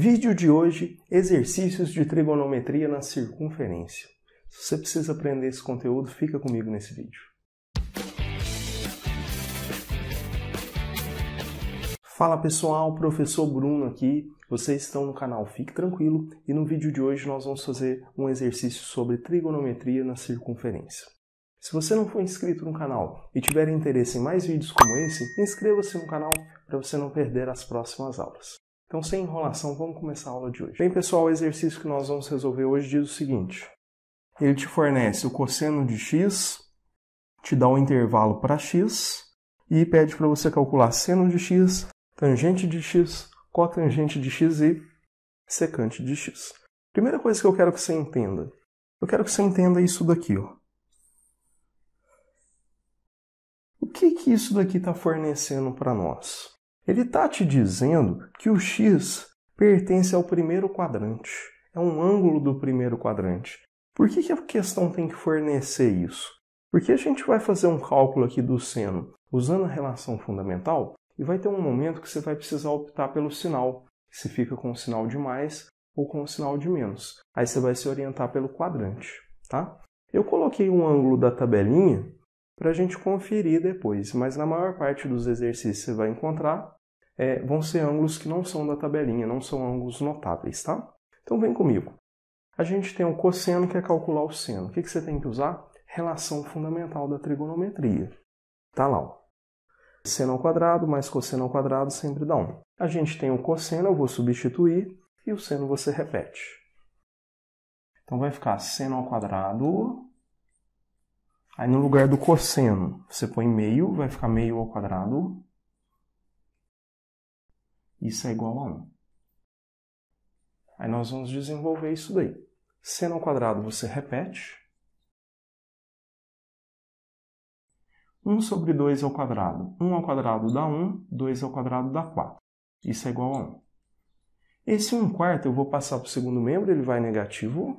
Vídeo de hoje: exercícios de trigonometria na circunferência. Se você precisa aprender esse conteúdo, fica comigo nesse vídeo. Fala pessoal, professor Bruno aqui. Vocês estão no canal Fique Tranquilo e no vídeo de hoje nós vamos fazer um exercício sobre trigonometria na circunferência. Se você não for inscrito no canal e tiver interesse em mais vídeos como esse, inscreva-se no canal para você não perder as próximas aulas. Então, sem enrolação, vamos começar a aula de hoje. Bem, pessoal, o exercício que nós vamos resolver hoje diz o seguinte: ele te fornece o cosseno de x, te dá um intervalo para x e pede para você calcular seno de x, tangente de x, cotangente de x e secante de x. Primeira coisa que eu quero que você entenda, eu quero que você entenda isso daqui, ó. O que que isso daqui está fornecendo para nós? Ele está te dizendo que o x pertence ao primeiro quadrante, é um ângulo do primeiro quadrante. Por que, que a questão tem que fornecer isso? Porque a gente vai fazer um cálculo aqui do seno usando a relação fundamental e vai ter um momento que você vai precisar optar pelo sinal, se fica com o sinal de mais ou com o sinal de menos. Aí você vai se orientar pelo quadrante, tá? Eu coloquei um ângulo da tabelinha para a gente conferir depois, mas na maior parte dos exercícios você vai encontrar é, vão ser ângulos que não são da tabelinha, não são ângulos notáveis, tá? Então vem comigo. A gente tem o cosseno, que é calcular o seno. O que, que você tem que usar? Relação fundamental da trigonometria. Tá lá, ó. Seno ao quadrado mais cosseno ao quadrado sempre dá 1. A gente tem o cosseno, eu vou substituir, e o seno você repete. Então vai ficar seno ao quadrado. Aí no lugar do cosseno, você põe meio, vai ficar meio ao quadrado. Isso é igual a 1. Aí nós vamos desenvolver isso daí. Seno ao quadrado você repete. 1 sobre 2 ao quadrado. 1 ao quadrado dá 1, 2 ao quadrado dá 4. Isso é igual a 1. Esse 1 quarto eu vou passar para o segundo membro, ele vai negativo.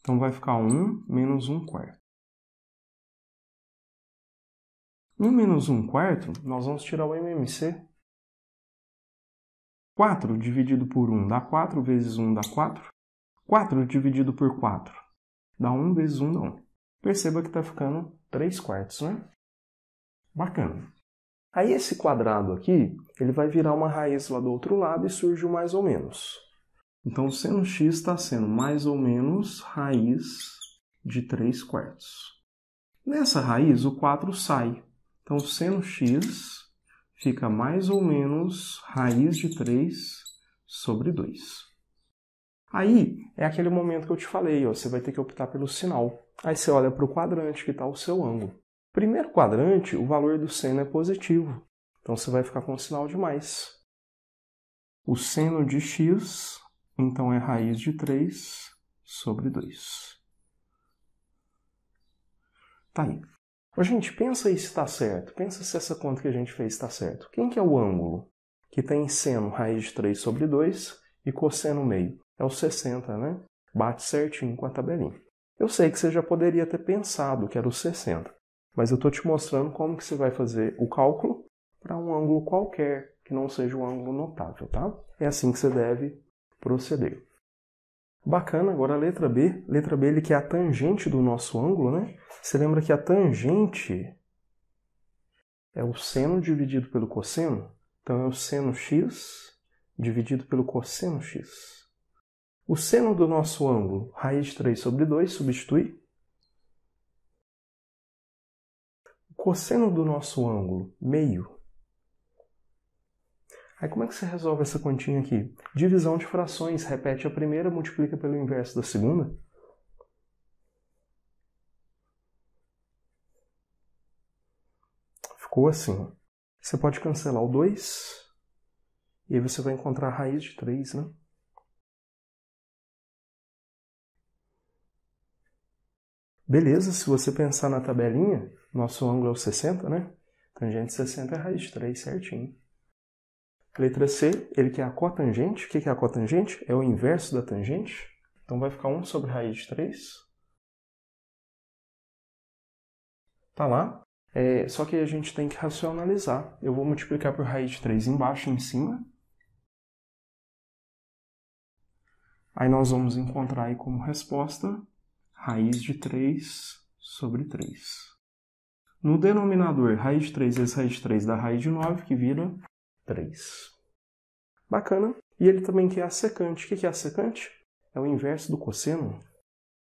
Então vai ficar 1 menos 1 quarto. No menos 1 quarto, nós vamos tirar o MMC. 4 dividido por 1 dá 4, vezes 1 dá 4. 4 dividido por 4 dá 1, vezes 1 dá 1. Perceba que está ficando 3 quartos, né? Bacana. Aí esse quadrado aqui, ele vai virar uma raiz lá do outro lado e surge o mais ou menos. Então, seno x está sendo mais ou menos raiz de 3 quartos. Nessa raiz, o 4 sai, então, seno x fica mais ou menos raiz de 3 sobre 2. Aí é aquele momento que eu te falei, ó, você vai ter que optar pelo sinal. Aí você olha para o quadrante que está o seu ângulo. Primeiro quadrante, o valor do seno é positivo, então você vai ficar com o sinal de mais. O seno de x, então, é raiz de 3 sobre 2. Tá aí. Mas, gente, pensa aí se está certo. Pensa se essa conta que a gente fez está certo. Quem que é o ângulo que tem tá seno raiz de 3 sobre 2 e cosseno meio? É o 60, né? Bate certinho com a tabelinha. Eu sei que você já poderia ter pensado que era o 60, mas eu estou te mostrando como que você vai fazer o cálculo para um ângulo qualquer que não seja um ângulo notável, tá? É assim que você deve proceder. Bacana, agora a letra B. Letra B, ele que é a tangente do nosso ângulo, né? Você lembra que a tangente é o seno dividido pelo cosseno? Então é o seno x dividido pelo cosseno x. O seno do nosso ângulo, raiz de 3 sobre 2, substitui. O cosseno do nosso ângulo, meio, Aí como é que você resolve essa continha aqui? Divisão de frações, repete a primeira, multiplica pelo inverso da segunda. Ficou assim. Você pode cancelar o 2 e aí você vai encontrar a raiz de 3, né? Beleza, se você pensar na tabelinha, nosso ângulo é o 60, né? Tangente então, 60 é raiz de 3, certinho. Letra C, ele quer é a cotangente. O que é a cotangente? É o inverso da tangente. Então vai ficar 1 sobre raiz de 3. Tá lá. É, só que a gente tem que racionalizar. Eu vou multiplicar por raiz de 3 embaixo e em cima. Aí nós vamos encontrar aí como resposta raiz de 3 sobre 3. No denominador, raiz de 3 vezes raiz de 3 dá raiz de 9, que vira 3. Bacana. E ele também quer a secante. O que é a secante? É o inverso do cosseno.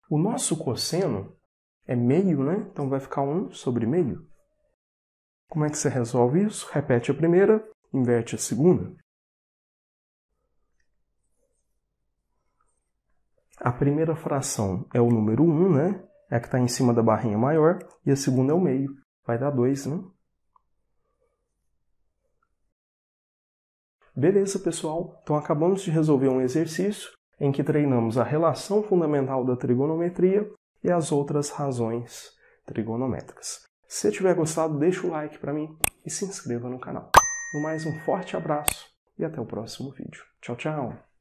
O nosso cosseno é meio, né? Então vai ficar 1 sobre meio. Como é que você resolve isso? Repete a primeira, inverte a segunda. A primeira fração é o número 1, né? É a que está em cima da barrinha maior. E a segunda é o meio. Vai dar 2, né? Beleza, pessoal? Então acabamos de resolver um exercício em que treinamos a relação fundamental da trigonometria e as outras razões trigonométricas. Se tiver gostado, deixa o like para mim e se inscreva no canal. No mais, um forte abraço e até o próximo vídeo. Tchau, tchau!